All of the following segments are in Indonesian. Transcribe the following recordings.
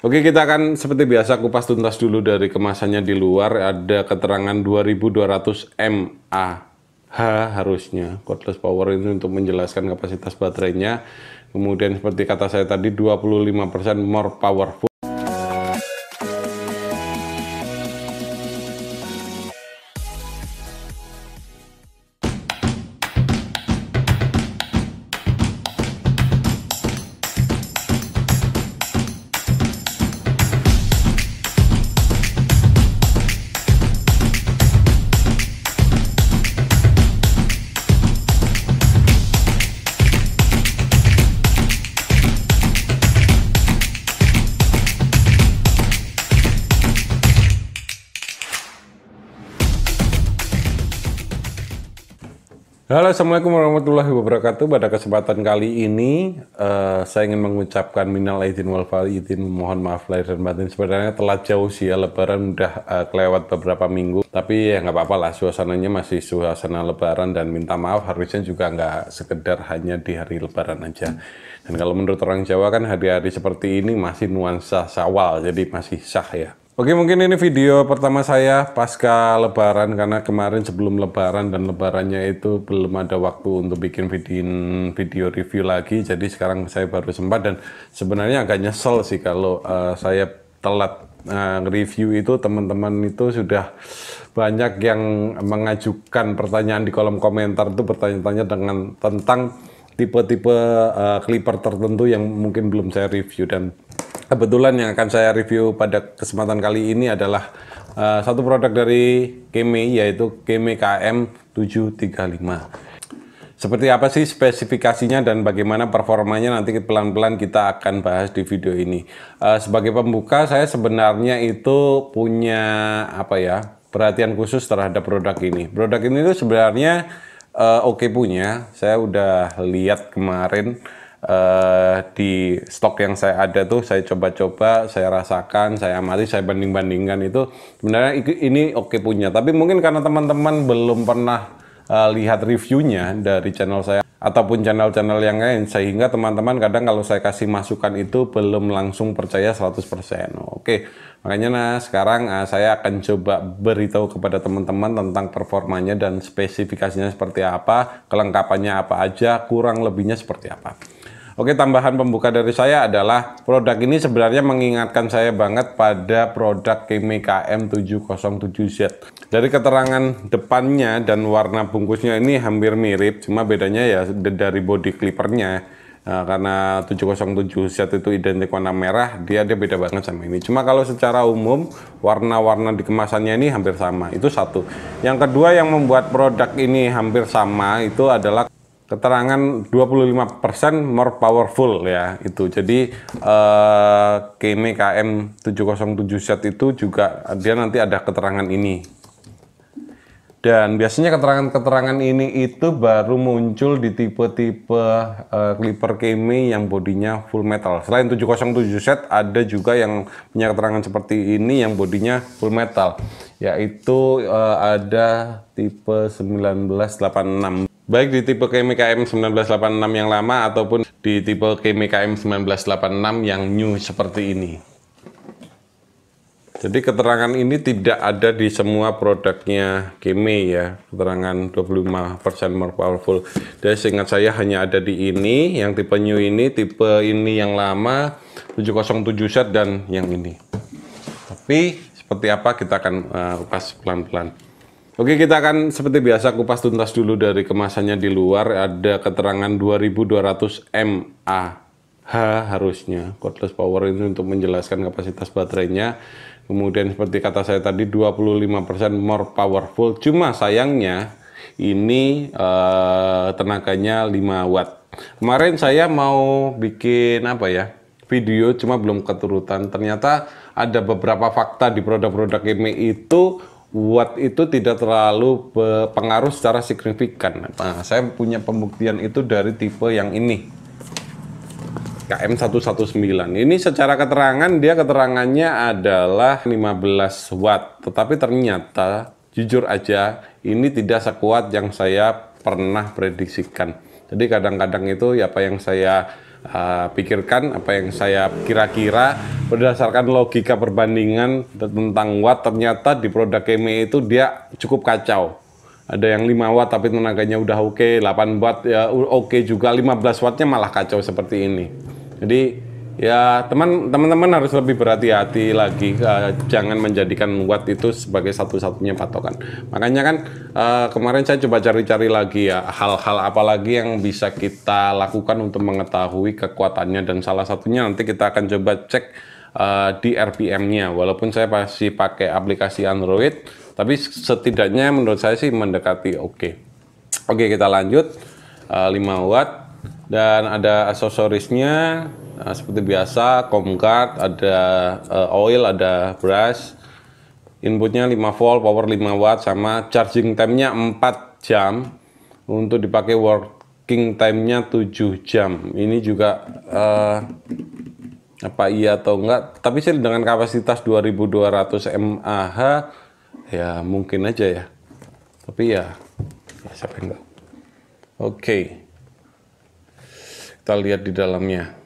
Oke, kita akan seperti biasa kupas tuntas dulu dari kemasannya di luar. Ada keterangan 2200 mAh harusnya. Cordless power ini untuk menjelaskan kapasitas baterainya. Kemudian seperti kata saya tadi, 25% more powerful. Halo, Assalamualaikum warahmatullahi wabarakatuh. Pada kesempatan kali ini, uh, saya ingin mengucapkan minal aidin wal faizin, mohon maaf lahir dan batin. Sebenarnya telah jauh sih ya, lebaran udah uh, kelewat beberapa minggu. Tapi ya nggak apa-apa lah, suasananya masih suasana lebaran dan minta maaf harusnya juga nggak sekedar hanya di hari lebaran aja. Dan kalau menurut orang Jawa kan hari-hari seperti ini masih nuansa sawal, jadi masih sah ya. Oke, mungkin ini video pertama saya pasca lebaran karena kemarin sebelum lebaran dan lebarannya itu belum ada waktu untuk bikin video, video review lagi. Jadi sekarang saya baru sempat dan sebenarnya agak nyesel sih kalau uh, saya telat uh, eh, review itu teman-teman itu sudah banyak yang mengajukan pertanyaan di kolom komentar itu bertanya-tanya dengan tentang tipe-tipe uh, clipper tertentu yang mungkin belum saya review dan kebetulan yang akan saya review pada kesempatan kali ini adalah uh, satu produk dari Keme yaitu Keme KM735. Seperti apa sih spesifikasinya dan bagaimana performanya nanti pelan-pelan kita akan bahas di video ini. Uh, sebagai pembuka saya sebenarnya itu punya apa ya perhatian khusus terhadap produk ini. Produk ini itu sebenarnya uh, oke okay punya. Saya udah lihat kemarin Uh, di stok yang saya ada tuh saya coba-coba, saya rasakan, saya amati, saya banding-bandingkan itu sebenarnya ini oke punya. Tapi mungkin karena teman-teman belum pernah uh, lihat reviewnya dari channel saya ataupun channel-channel yang lain sehingga teman-teman kadang kalau saya kasih masukan itu belum langsung percaya 100%. Oke. Makanya nah sekarang uh, saya akan coba beritahu kepada teman-teman tentang performanya dan spesifikasinya seperti apa, kelengkapannya apa aja, kurang lebihnya seperti apa. Oke, tambahan pembuka dari saya adalah produk ini sebenarnya mengingatkan saya banget pada produk Kimi KM707Z. Dari keterangan depannya dan warna bungkusnya ini hampir mirip, cuma bedanya ya dari body clippernya. Nah, karena 707 set itu identik warna merah, dia dia beda banget sama ini. Cuma kalau secara umum warna-warna di kemasannya ini hampir sama. Itu satu. Yang kedua yang membuat produk ini hampir sama itu adalah keterangan 25% more powerful ya itu. Jadi eh, KM 707 set itu juga dia nanti ada keterangan ini. Dan biasanya keterangan-keterangan ini itu baru muncul di tipe-tipe uh, clipper Keme yang bodinya full metal. Selain 707 set ada juga yang punya keterangan seperti ini yang bodinya full metal, yaitu uh, ada tipe 1986 baik di tipe KMKM 1986 yang lama ataupun di tipe KMKM 1986 yang new seperti ini. Jadi keterangan ini tidak ada di semua produknya Kimi ya, keterangan 25% more powerful. Jadi seingat saya hanya ada di ini, yang tipe new ini, tipe ini yang lama, 707 set dan yang ini. Tapi seperti apa kita akan uh, upas pelan-pelan. Oke, kita akan seperti biasa kupas tuntas dulu dari kemasannya di luar. Ada keterangan 2200 mAh harusnya. Cordless power ini untuk menjelaskan kapasitas baterainya. Kemudian seperti kata saya tadi 25% more powerful. Cuma sayangnya ini uh, tenaganya 5 watt. Kemarin saya mau bikin apa ya? video cuma belum keturutan. Ternyata ada beberapa fakta di produk-produk ini e itu Watt itu tidak terlalu pengaruh secara signifikan. Nah, saya punya pembuktian itu dari tipe yang ini. KM119. Ini secara keterangan dia keterangannya adalah 15 watt, tetapi ternyata jujur aja ini tidak sekuat yang saya pernah prediksikan. Jadi kadang-kadang itu ya apa yang saya uh, pikirkan, apa yang saya kira-kira berdasarkan logika perbandingan tentang watt ternyata di produk KME itu dia cukup kacau. Ada yang 5 watt tapi tenaganya udah oke, okay, 8 watt ya oke okay juga, 15 wattnya malah kacau seperti ini. Jadi Ya, teman-teman harus lebih berhati-hati lagi. Uh, jangan menjadikan watt itu sebagai satu-satunya patokan. Makanya kan uh, kemarin saya coba cari-cari lagi ya hal-hal apa lagi yang bisa kita lakukan untuk mengetahui kekuatannya dan salah satunya nanti kita akan coba cek uh, di RPM-nya. Walaupun saya pasti pakai aplikasi Android, tapi setidaknya menurut saya sih mendekati oke. Okay. Oke, okay, kita lanjut. Uh, 5 watt dan ada aksesorisnya Nah, seperti biasa, Comcard ada uh, oil, ada brush. Inputnya 5 volt, power 5 watt, sama charging time-nya 4 jam. Untuk dipakai working time-nya 7 jam. Ini juga uh, apa iya atau enggak, tapi sih dengan kapasitas 2200 mAh ya mungkin aja ya. Tapi ya, ya siapa enggak. Oke. Okay. Kita lihat di dalamnya.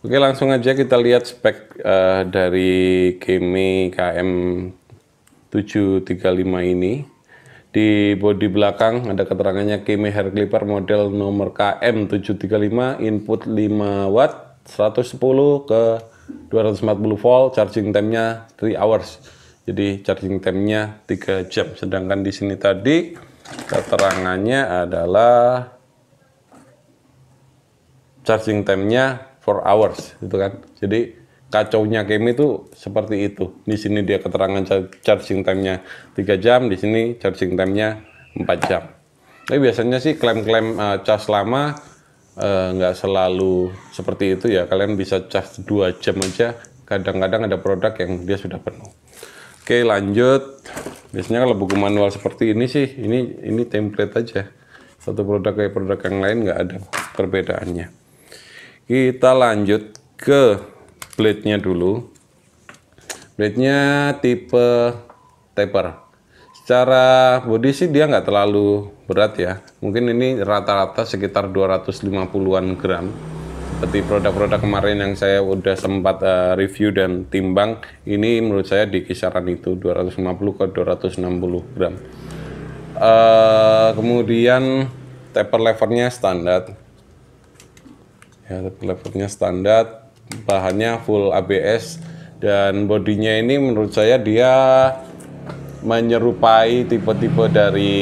Oke, langsung aja kita lihat spek uh, dari Game KM 735 ini. Di bodi belakang ada keterangannya Game hair clipper model nomor KM 735, input 5 watt, 110 ke 240 volt, charging time-nya 3 hours. Jadi charging time-nya 3 jam. Sedangkan di sini tadi keterangannya adalah charging time-nya for hours gitu kan. Jadi kacaunya game itu seperti itu. Di sini dia keterangan charging time-nya 3 jam, di sini charging time-nya 4 jam. Tapi biasanya sih klaim-klaim uh, charge lama eh, nggak uh, selalu seperti itu ya. Kalian bisa charge 2 jam aja, kadang-kadang ada produk yang dia sudah penuh. Oke lanjut, biasanya kalau buku manual seperti ini sih, ini ini template aja. Satu produk kayak produk yang lain nggak ada perbedaannya kita lanjut ke blade-nya dulu blade-nya tipe taper secara body sih dia nggak terlalu berat ya mungkin ini rata-rata sekitar 250-an gram seperti produk-produk kemarin yang saya udah sempat uh, review dan timbang ini menurut saya di kisaran itu 250 ke 260 gram uh, kemudian taper levernya standar ya levelnya standar bahannya full ABS dan bodinya ini menurut saya dia menyerupai tipe-tipe dari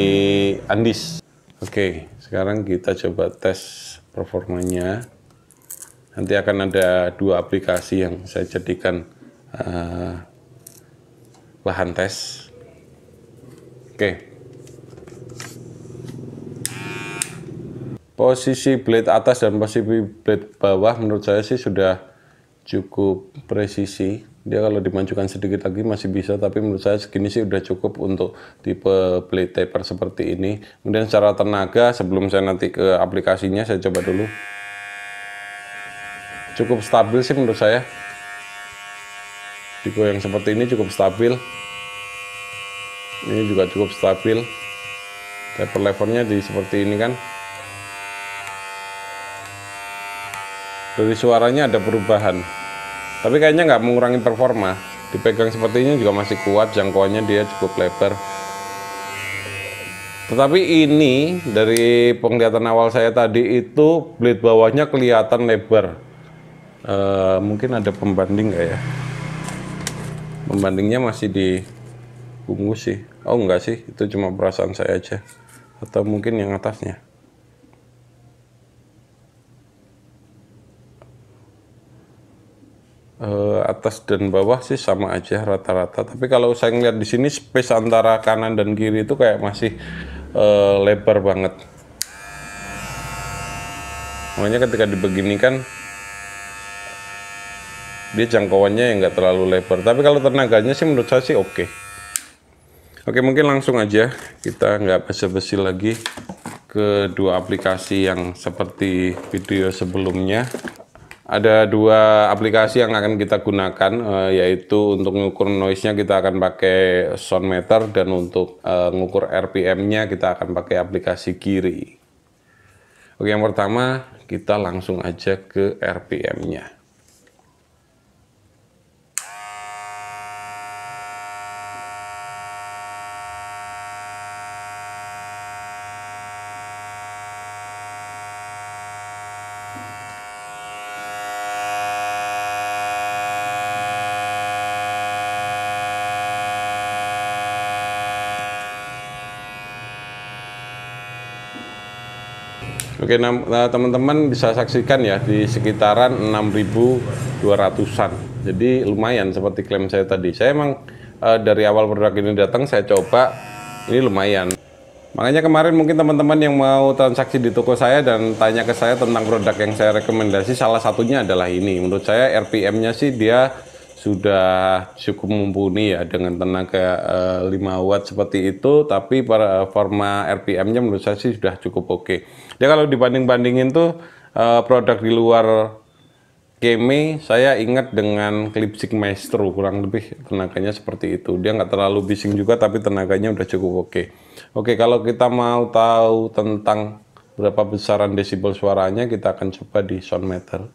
Andis oke sekarang kita coba tes performanya nanti akan ada dua aplikasi yang saya jadikan uh, bahan tes oke okay. posisi blade atas dan posisi blade bawah menurut saya sih sudah cukup presisi dia kalau dimajukan sedikit lagi masih bisa tapi menurut saya segini sih udah cukup untuk tipe blade taper seperti ini kemudian secara tenaga sebelum saya nanti ke aplikasinya saya coba dulu cukup stabil sih menurut saya yang seperti ini cukup stabil ini juga cukup stabil taper levelnya di seperti ini kan dari suaranya ada perubahan tapi kayaknya nggak mengurangi performa dipegang sepertinya juga masih kuat jangkauannya dia cukup lebar tetapi ini dari penglihatan awal saya tadi itu blade bawahnya kelihatan lebar e, mungkin ada pembanding nggak ya pembandingnya masih di bungkus sih oh enggak sih itu cuma perasaan saya aja atau mungkin yang atasnya atas dan bawah sih sama aja rata-rata. Tapi kalau saya ngeliat di sini space antara kanan dan kiri itu kayak masih uh, lebar banget. Makanya ketika dibeginikan dia jangkauannya yang nggak terlalu lebar. Tapi kalau tenaganya sih menurut saya sih oke. Okay. Oke mungkin langsung aja kita nggak besi-besi lagi ke dua aplikasi yang seperti video sebelumnya ada dua aplikasi yang akan kita gunakan uh, yaitu untuk mengukur noise-nya kita akan pakai sound meter dan untuk uh, eh, mengukur RPM-nya kita akan pakai aplikasi kiri. Oke, yang pertama kita langsung aja ke RPM-nya. Oke, eh, teman-teman bisa saksikan ya di sekitaran 6.200-an. Jadi lumayan seperti klaim saya tadi. Saya emang e, dari awal produk ini datang saya coba ini lumayan. Makanya kemarin mungkin teman-teman yang mau transaksi di toko saya dan tanya ke saya tentang produk yang saya rekomendasi salah satunya adalah ini. Menurut saya RPM-nya sih dia sudah cukup mumpuni ya dengan tenaga uh, eh, 5 watt seperti itu tapi para forma RPM-nya menurut saya sih sudah cukup oke. Okay. Ya kalau dibanding-bandingin tuh uh, produk di luar Kemi saya ingat dengan Klipsik Maestro kurang lebih tenaganya seperti itu. Dia nggak terlalu bising juga tapi tenaganya udah cukup oke. Okay. Oke, okay, kalau kita mau tahu tentang berapa besaran desibel suaranya kita akan coba di sound meter.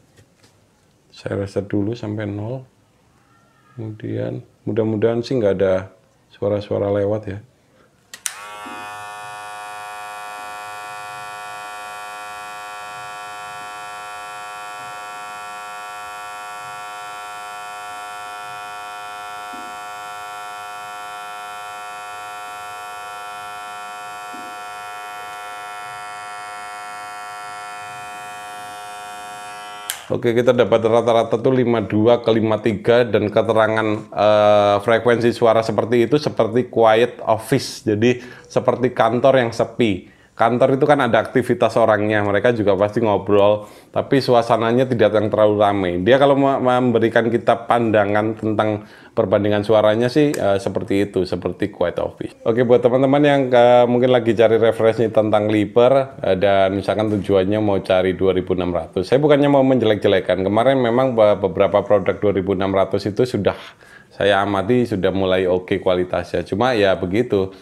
Saya reset dulu sampai nol kemudian mudah-mudahan sih nggak ada suara-suara lewat ya Oke, kita dapat rata-rata tuh 52 ke 53 dan keterangan uh, frekuensi suara seperti itu seperti quiet office. Jadi seperti kantor yang sepi kantor itu kan ada aktivitas orangnya, mereka juga pasti ngobrol, tapi suasananya tidak yang terlalu ramai. Dia kalau memberikan kita pandangan tentang perbandingan suaranya sih uh, seperti itu, seperti Quiet Office. Oke, buat teman-teman yang uh, mungkin lagi cari referensi tentang liper uh, eh, dan misalkan tujuannya mau cari 2600. Saya bukannya mau menjelek-jelekan. Kemarin memang beberapa produk 2600 itu sudah saya amati sudah mulai oke okay kualitasnya. Cuma ya begitu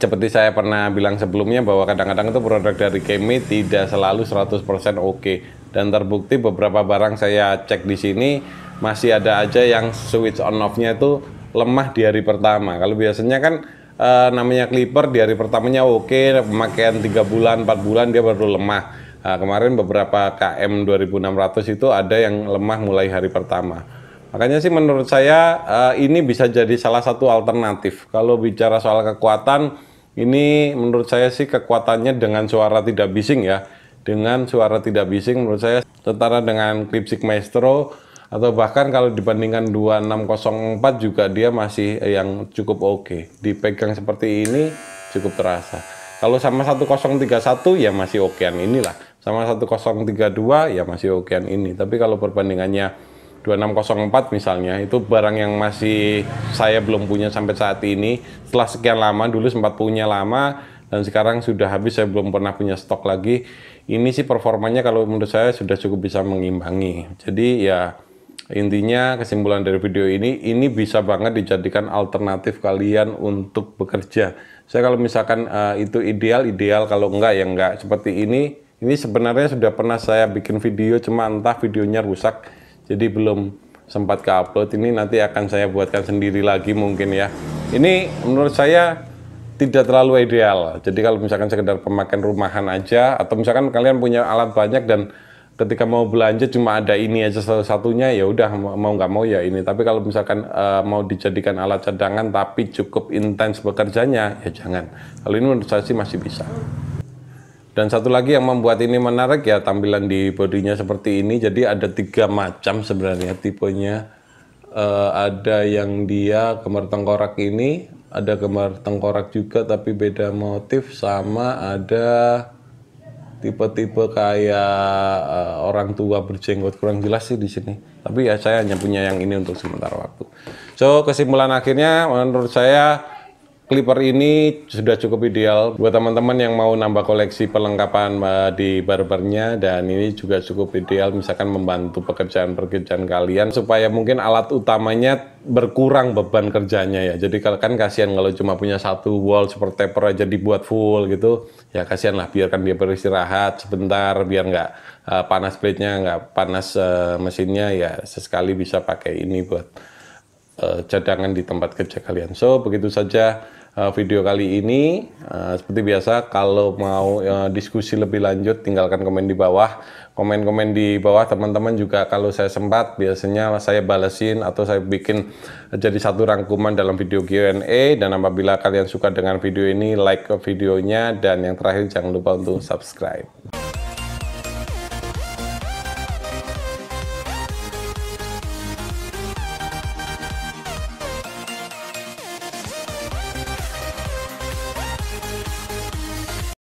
seperti saya pernah bilang sebelumnya bahwa kadang-kadang itu produk dari Kemi tidak selalu 100% oke okay. dan terbukti beberapa barang saya cek di sini masih ada aja yang switch on off-nya itu lemah di hari pertama. Kalau biasanya kan e, namanya clipper di hari pertamanya oke, okay, pemakaian 3 bulan, 4 bulan dia baru lemah. Nah, kemarin beberapa KM 2600 itu ada yang lemah mulai hari pertama. Makanya sih menurut saya e, ini bisa jadi salah satu alternatif. Kalau bicara soal kekuatan ini menurut saya sih kekuatannya dengan suara tidak bising ya. Dengan suara tidak bising menurut saya setara dengan Klipsik Maestro atau bahkan kalau dibandingkan 2604 juga dia masih eh, yang cukup oke. Okay. Dipegang seperti ini cukup terasa. Kalau sama 1031 ya masih okean inilah. Sama 1032 ya masih okean ini. Tapi kalau perbandingannya 2604 misalnya itu barang yang masih saya belum punya sampai saat ini setelah sekian lama dulu sempat punya lama dan sekarang sudah habis saya belum pernah punya stok lagi ini sih performanya kalau menurut saya sudah cukup bisa mengimbangi jadi ya intinya kesimpulan dari video ini ini bisa banget dijadikan alternatif kalian untuk bekerja saya kalau misalkan uh, itu ideal ideal kalau enggak ya enggak seperti ini ini sebenarnya sudah pernah saya bikin video cuma entah videonya rusak jadi belum sempat ke upload ini nanti akan saya buatkan sendiri lagi mungkin ya ini menurut saya tidak terlalu ideal jadi kalau misalkan sekedar pemakaian rumahan aja atau misalkan kalian punya alat banyak dan ketika mau belanja cuma ada ini aja satu satunya ya udah mau nggak mau ya ini tapi kalau misalkan uh, mau dijadikan alat cadangan tapi cukup intens bekerjanya ya jangan kalau ini menurut saya sih masih bisa dan satu lagi yang membuat ini menarik ya tampilan di bodinya seperti ini. Jadi ada tiga macam sebenarnya tipenya. Uh, ada yang dia gemar tengkorak ini, ada gemar tengkorak juga tapi beda motif sama ada tipe-tipe kayak uh, orang tua berjenggot kurang jelas sih di sini. Tapi ya saya hanya punya yang ini untuk sementara waktu. So kesimpulan akhirnya menurut saya Clipper ini sudah cukup ideal buat teman-teman yang mau nambah koleksi perlengkapan eh, di barbernya dan ini juga cukup ideal misalkan membantu pekerjaan-pekerjaan kalian supaya mungkin alat utamanya berkurang beban kerjanya ya. Jadi kalau kan kasihan kalau cuma punya satu wall seperti taper aja dibuat full gitu, ya kasihan lah biarkan dia beristirahat sebentar biar nggak uh, panas plate-nya, nggak panas uh, mesinnya ya sesekali bisa pakai ini buat cadangan di tempat kerja kalian. So begitu saja Eh, video kali ini. Eh, seperti biasa, kalau mau eh, diskusi lebih lanjut, tinggalkan komen di bawah. Komen-komen di bawah teman-teman juga kalau saya sempat, biasanya saya balesin atau saya bikin jadi satu rangkuman dalam video Q&A. Dan apabila kalian suka dengan video ini, like videonya. Dan yang terakhir, jangan lupa untuk subscribe.